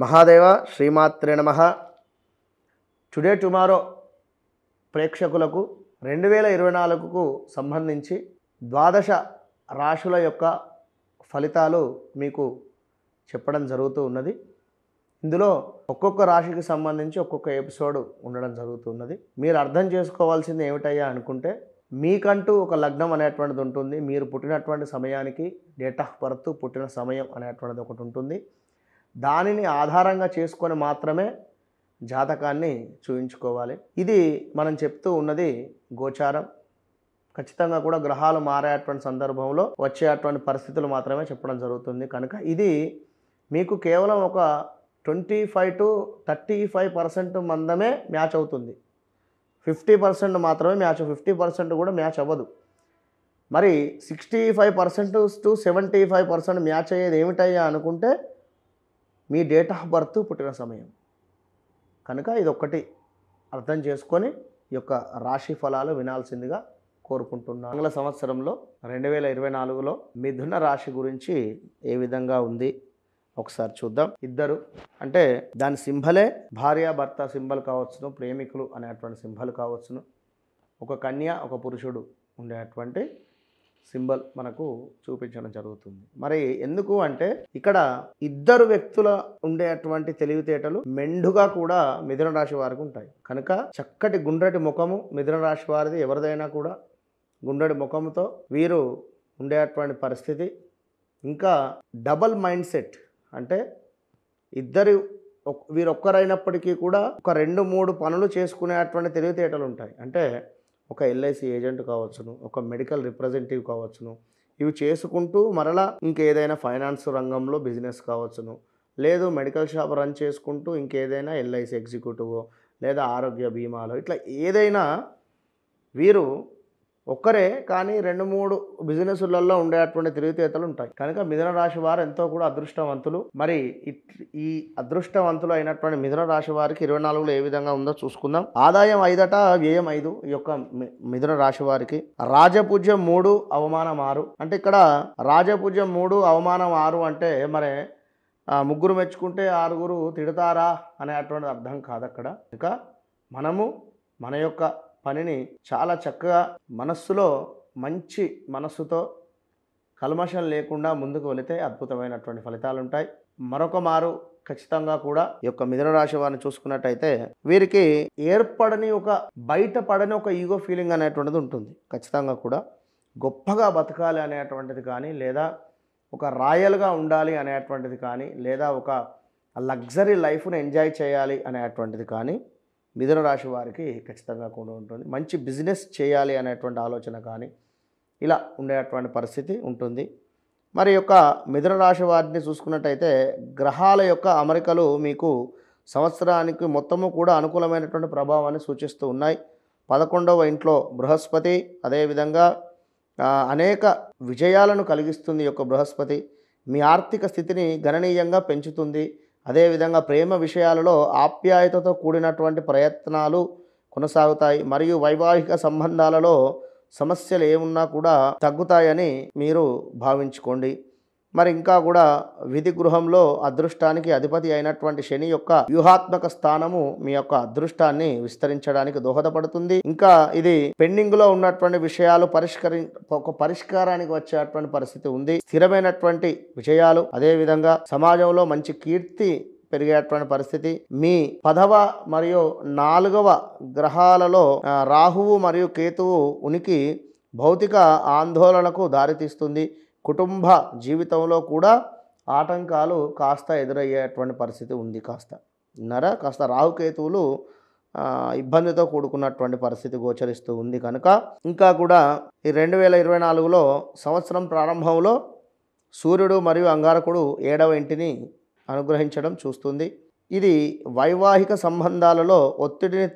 మహాదేవ శ్రీమాత్రే నమ today tomorrow ప్రేక్షకులకు రెండు వేల ఇరవై నాలుగుకు సంబంధించి ద్వాదశ రాశుల యొక్క ఫలితాలు మీకు చెప్పడం జరుగుతూ ఉన్నది ఇందులో ఒక్కొక్క రాశికి సంబంధించి ఒక్కొక్క ఎపిసోడ్ ఉండడం జరుగుతున్నది మీరు అర్థం చేసుకోవాల్సింది ఏమిటయ్యా అనుకుంటే మీకంటూ ఒక లగ్నం అనేటువంటిది ఉంటుంది మీరు పుట్టినటువంటి సమయానికి డేట్ ఆఫ్ బర్త్ పుట్టిన సమయం అనేటువంటిది ఒకటి ఉంటుంది దానిని ఆధారంగా చేసుకొని మాత్రమే జాతకాన్ని చూయించుకోవాలి ఇది మనం చెప్తూ ఉన్నది గోచారం ఖచ్చితంగా కూడా గ్రహాలు మారేటువంటి సందర్భంలో వచ్చేటువంటి పరిస్థితులు మాత్రమే చెప్పడం జరుగుతుంది కనుక ఇది మీకు కేవలం ఒక twenty five to thirty five percent మందమే మ్యాచ్ అవుతుంది ఫిఫ్టీ పర్సెంట్ మాత్రమే మ్యాచ్ ఫిఫ్టీ పర్సెంట్ కూడా మ్యాచ్ అవ్వదు మరి sixty five percent to seventy five percent match అయ్యేది ఏమిటయ్యా అనుకుంటే మీ డేట్ ఆఫ్ బర్త్ పుట్టిన సమయం కనుక ఇది ఒక్కటి అర్థం చేసుకొని ఈ యొక్క రాశి ఫలాలు వినాల్సిందిగా కోరుకుంటున్నాను ఆంగ్ల సంవత్సరంలో రెండు వేల ఇరవై నాలుగులో మిథున రాశి గురించి ఏ విధంగా ఉంది ఒకసారి చూద్దాం ఇద్దరు అంటే దాని సింబలే భార్యాభర్త సింబల్ కావచ్చును ప్రేమికులు అనేటువంటి సింబల్ కావచ్చును ఒక కన్య ఒక పురుషుడు ఉండేటువంటి సింబల్ మనకు చూపించడం జరుగుతుంది మరి ఎందుకు అంటే ఇక్కడ ఇద్దరు వ్యక్తుల ఉండేటువంటి తెలివితేటలు మెండుగా కూడా మిథున రాశి వారికి ఉంటాయి కనుక చక్కటి గుండ్రటి ముఖము మిథున రాశి వారిది ఎవరిదైనా కూడా గుండ్రటి ముఖముతో వీరు ఉండేటువంటి పరిస్థితి ఇంకా డబల్ మైండ్ సెట్ అంటే ఇద్దరు వీరొక్కరైనప్పటికీ కూడా ఒక రెండు మూడు పనులు చేసుకునేటువంటి తెలివితేటలు ఉంటాయి అంటే ఒక ఎల్ఐసి ఏజెంట్ కావచ్చును ఒక మెడికల్ రిప్రజెంటేటివ్ కావచ్చును ఇవి చేసుకుంటూ మరలా ఇంకేదైనా ఫైనాన్స్ రంగంలో బిజినెస్ కావచ్చును లేదు మెడికల్ షాప్ రన్ చేసుకుంటూ ఇంకేదైనా ఎల్ఐసి ఎగ్జిక్యూటివ్ లేదా ఆరోగ్య బీమాలో ఇట్లా ఏదైనా వీరు ఒక్కరే కానీ రెండు మూడు బిజినెస్లలో ఉండేటువంటి తెలివితేతలు ఉంటాయి కనుక మిథున రాశి వారు ఎంతో కూడా అదృష్టవంతులు మరి ఈ అదృష్టవంతులు అయినటువంటి మిథున రాశి వారికి ఇరవై నాలుగులో ఏ విధంగా ఉందో చూసుకుందాం ఆదాయం ఐదట వ్యయం ఐదు ఈ యొక్క మిథున రాశి వారికి రాజపూజ్యం మూడు అవమానం ఆరు అంటే ఇక్కడ రాజపూజ్యం మూడు అవమానం ఆరు అంటే మరి ముగ్గురు మెచ్చుకుంటే ఆరుగురు తిడతారా అనే అర్థం కాదు అక్కడ ఇక మనము మన యొక్క పనిని చాలా చక్కగా మనస్సులో మంచి మనస్సుతో కల్మషం లేకుండా ముందుకు వెళితే అద్భుతమైనటువంటి ఫలితాలు ఉంటాయి మరొక మారు ఖచ్చితంగా కూడా ఈ యొక్క మిథున రాశి వారిని చూసుకున్నట్టయితే వీరికి ఏర్పడని ఒక బయటపడని ఒక ఈగో ఫీలింగ్ అనేటువంటిది ఉంటుంది ఖచ్చితంగా కూడా గొప్పగా బతకాలి అనేటువంటిది కానీ లేదా ఒక రాయల్గా ఉండాలి అనేటువంటిది కానీ లేదా ఒక లగ్జరీ లైఫ్ను ఎంజాయ్ చేయాలి అనేటువంటిది కానీ మిథున రాశి వారికి ఖచ్చితంగా కూడా ఉంటుంది మంచి బిజినెస్ చేయాలి అనేటువంటి ఆలోచన కానీ ఇలా ఉండేటువంటి పరిస్థితి ఉంటుంది మరి యొక్క మిథున రాశి వారిని చూసుకున్నట్టయితే గ్రహాల యొక్క అమరికలు మీకు సంవత్సరానికి మొత్తము కూడా అనుకూలమైనటువంటి ప్రభావాన్ని సూచిస్తూ ఉన్నాయి పదకొండవ ఇంట్లో బృహస్పతి అదేవిధంగా అనేక విజయాలను కలిగిస్తుంది యొక్క బృహస్పతి మీ ఆర్థిక స్థితిని గణనీయంగా పెంచుతుంది అదేవిధంగా ప్రేమ విషయాలలో ఆప్యాయతతో కూడినటువంటి ప్రయత్నాలు కొనసాగుతాయి మరియు వైవాహిక సంబంధాలలో సమస్యలు ఏమున్నా కూడా తగ్గుతాయని మీరు భావించుకోండి మరి ఇంకా కూడా విధి గృహంలో అదృష్టానికి అధిపతి అయినటువంటి శని యొక్క వ్యూహాత్మక స్థానము మీ యొక్క అదృష్టాన్ని విస్తరించడానికి దోహదపడుతుంది ఇంకా ఇది పెండింగ్ లో ఉన్నటువంటి విషయాలు పరిష్కరి ఒక పరిష్కారానికి వచ్చేటువంటి పరిస్థితి ఉంది స్థిరమైనటువంటి విజయాలు అదేవిధంగా సమాజంలో మంచి కీర్తి పెరిగేటువంటి పరిస్థితి మీ పదవ మరియు నాలుగవ గ్రహాలలో రాహువు మరియు కేతువు ఉనికి భౌతిక ఆందోళనకు దారితీస్తుంది కుటుంబ జీవితంలో కూడా ఆటంకాలు కాస్త ఎదురయ్యేటువంటి పరిస్థితి ఉంది కాస్త విన్నారా కాస్త రాహుకేతువులు ఇబ్బందితో కూడుకున్నటువంటి పరిస్థితి గోచరిస్తూ ఉంది కనుక ఇంకా కూడా ఈ రెండు వేల ఇరవై నాలుగులో సంవత్సరం ప్రారంభంలో సూర్యుడు మరియు అంగారకుడు ఏడవ ఇంటిని అనుగ్రహించడం చూస్తుంది ఇది వైవాహిక సంబంధాలలో ఒత్తిడిని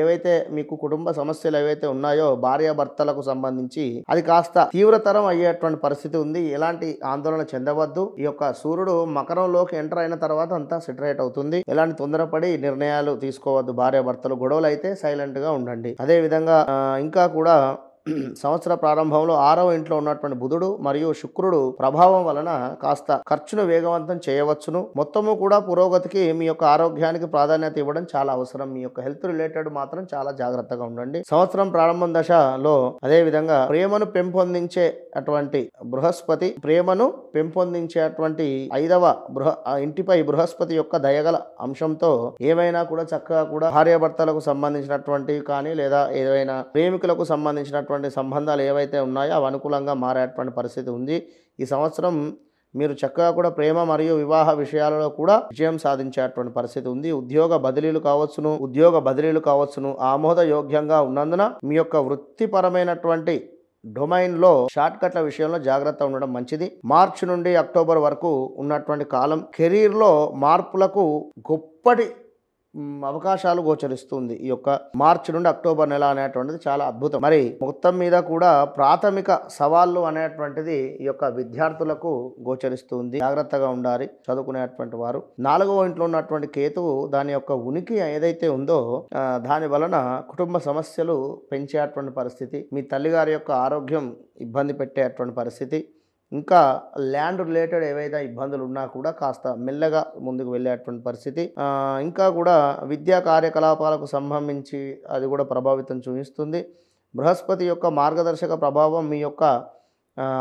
ఏవైతే మీకు కుటుంబ సమస్యలు ఏవైతే ఉన్నాయో భార్యాభర్తలకు సంబంధించి అది కాస్త తీవ్రతరం అయ్యేటువంటి పరిస్థితి ఉంది ఎలాంటి ఆందోళన చెందవద్దు ఈ యొక్క సూర్యుడు మకరంలోకి ఎంటర్ అయిన తర్వాత అంతా సెటరేట్ అవుతుంది ఎలాంటి తొందరపడి నిర్ణయాలు తీసుకోవద్దు భార్యాభర్తలు గొడవలు అయితే సైలెంట్ గా ఉండండి అదే విధంగా ఇంకా కూడా సంవత్సర ప్రారంభంలో ఆరవ ఇంట్లో ఉన్నటువంటి బుధుడు మరియు శుక్రుడు ప్రభావం వలన కాస్త ఖర్చును వేగవంతం చేయవచ్చును మొత్తము కూడా పురోగతికి మీ యొక్క ఆరోగ్యానికి ప్రాధాన్యత ఇవ్వడం చాలా అవసరం మీ యొక్క హెల్త్ రిలేటెడ్ మాత్రం చాలా జాగ్రత్తగా ఉండండి సంవత్సరం ప్రారంభం దశలో అదే విధంగా ప్రేమను పెంపొందించే అటువంటి బృహస్పతి ప్రేమను పెంపొందించే అటువంటి ఐదవ బృహ ఇంటిపై బృహస్పతి యొక్క దయగల అంశంతో ఏమైనా కూడా చక్కగా కూడా భార్యాభర్తలకు సంబంధించినటువంటి కానీ లేదా ఏదైనా ప్రేమికులకు సంబంధించినటువంటి ఉన్నటువంటి సంబంధాలు ఏవైతే ఉన్నాయో అవి అనుకూలంగా మారేటువంటి పరిస్థితి ఉంది ఈ సంవత్సరం మీరు చక్కగా కూడా ప్రేమ మరియు వివాహ విషయాలలో కూడా విజయం సాధించేటువంటి పరిస్థితి ఉంది ఉద్యోగ బదిలీలు కావచ్చును ఉద్యోగ బదిలీలు కావచ్చును ఆమోదయోగ్యంగా ఉన్నందున మీ యొక్క వృత్తిపరమైనటువంటి డొమైన్లో షార్ట్ కట్ల విషయంలో జాగ్రత్త ఉండడం మంచిది మార్చి నుండి అక్టోబర్ వరకు ఉన్నటువంటి కాలం కెరీర్లో మార్పులకు గొప్పటి అవకాశాలు గోచరిస్తుంది ఈ యొక్క మార్చి నుండి అక్టోబర్ నెల అనేటువంటిది చాలా అద్భుతం మరి మొత్తం మీద కూడా ప్రాథమిక సవాళ్ళు అనేటువంటిది ఈ యొక్క విద్యార్థులకు గోచరిస్తుంది జాగ్రత్తగా ఉండాలి చదువుకునేటువంటి వారు నాలుగవ ఇంట్లో ఉన్నటువంటి కేతువు దాని యొక్క ఉనికి ఏదైతే ఉందో దాని వలన కుటుంబ సమస్యలు పెంచేటువంటి పరిస్థితి మీ తల్లిగారి యొక్క ఆరోగ్యం ఇబ్బంది పెట్టేటువంటి పరిస్థితి ఇంకా ల్యాండ్ రిలేటెడ్ ఏవైతే ఇబ్బందులు ఉన్నా కూడా కాస్త మెల్లగా ముందుకు వెళ్ళేటువంటి పరిస్థితి ఇంకా కూడా విద్యా కార్యకలాపాలకు సంబంధించి అది కూడా ప్రభావితం చూపిస్తుంది బృహస్పతి యొక్క మార్గదర్శక ప్రభావం మీ యొక్క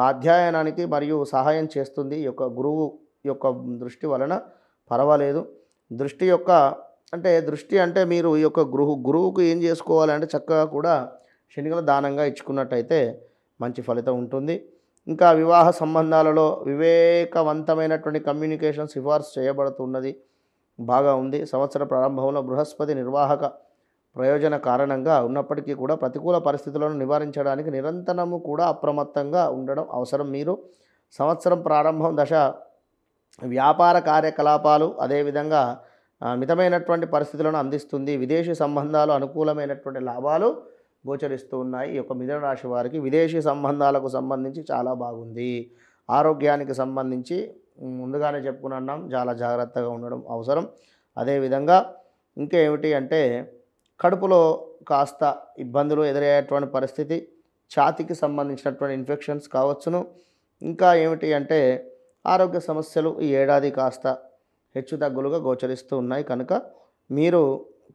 అధ్యయనానికి మరియు సహాయం చేస్తుంది యొక్క గురువు యొక్క దృష్టి వలన పర్వాలేదు దృష్టి యొక్క అంటే దృష్టి అంటే మీరు ఈ యొక్క గురువు గురువుకు ఏం చేసుకోవాలంటే చక్కగా కూడా శనిగల దానంగా ఇచ్చుకున్నట్టయితే మంచి ఫలితం ఉంటుంది ఇంకా వివాహ సంబంధాలలో వివేకవంతమైనటువంటి కమ్యూనికేషన్ సిఫార్సు చేయబడుతున్నది బాగా ఉంది సంవత్సర ప్రారంభంలో బృహస్పతి నిర్వాహక ప్రయోజన కారణంగా ఉన్నప్పటికీ కూడా ప్రతికూల పరిస్థితులను నివారించడానికి నిరంతరము కూడా అప్రమత్తంగా ఉండడం అవసరం మీరు సంవత్సరం ప్రారంభం దశ వ్యాపార కార్యకలాపాలు అదేవిధంగా మితమైనటువంటి పరిస్థితులను అందిస్తుంది విదేశీ సంబంధాలు అనుకూలమైనటువంటి లాభాలు గోచరిస్తూ ఉన్నాయి ఈ యొక్క మిథున రాశి వారికి విదేశీ సంబంధాలకు సంబంధించి చాలా బాగుంది ఆరోగ్యానికి సంబంధించి ముందుగానే చెప్పుకున్నాం చాలా జాగ్రత్తగా ఉండడం అవసరం అదేవిధంగా ఇంకేమిటి అంటే కడుపులో కాస్త ఇబ్బందులు ఎదురయ్యేటువంటి పరిస్థితి ఛాతికి సంబంధించినటువంటి ఇన్ఫెక్షన్స్ కావచ్చును ఇంకా ఏమిటి అంటే ఆరోగ్య సమస్యలు ఈ ఏడాది కాస్త హెచ్చుతగ్గులుగా గోచరిస్తూ ఉన్నాయి కనుక మీరు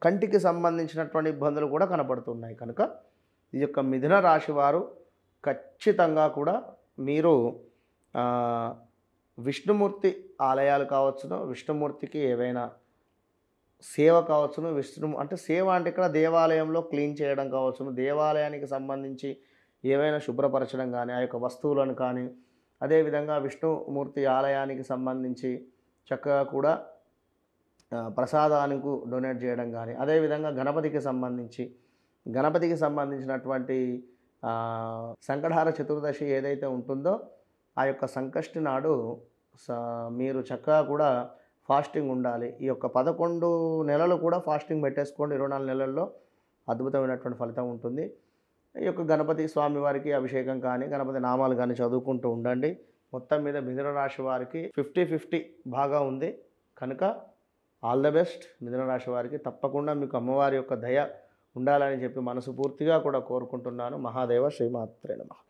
కంటికి సంబంధించినటువంటి ఇబ్బందులు కూడా కనపడుతున్నాయి కనుక ఈ యొక్క మిథున రాశి వారు ఖచ్చితంగా కూడా మీరు విష్ణుమూర్తి ఆలయాలు కావచ్చును విష్ణుమూర్తికి ఏవైనా సేవ కావచ్చును విష్ణు అంటే సేవ అంటే ఇక్కడ దేవాలయంలో క్లీన్ చేయడం కావచ్చును దేవాలయానికి సంబంధించి ఏవైనా శుభ్రపరచడం కానీ ఆ యొక్క వస్తువులను కానీ అదేవిధంగా విష్ణుమూర్తి ఆలయానికి సంబంధించి చక్కగా కూడా ప్రసాదానికి డొనేట్ చేయడం కానీ అదేవిధంగా గణపతికి సంబంధించి గణపతికి సంబంధించినటువంటి సంకటహార చతుర్దశి ఏదైతే ఉంటుందో ఆ యొక్క సంకష్టి నాడు మీరు చక్కగా కూడా ఫాస్టింగ్ ఉండాలి ఈ యొక్క పదకొండు నెలలు కూడా ఫాస్టింగ్ పెట్టేసుకోండి ఇరవై నాలుగు నెలల్లో అద్భుతమైనటువంటి ఫలితం ఉంటుంది ఈ యొక్క గణపతి స్వామివారికి అభిషేకం కానీ గణపతి నామాలు కానీ చదువుకుంటూ ఉండండి మొత్తం మీద మిథున రాశి వారికి ఫిఫ్టీ ఫిఫ్టీ బాగా ఉంది కనుక ఆల్ ద బెస్ట్ మిథున రాశి వారికి తప్పకుండా మీకు అమ్మవారి యొక్క దయ ఉండాలని చెప్పి మనసు పూర్తిగా కూడా కోరుకుంటున్నాను మహాదేవ శ్రీమాత్రే నమ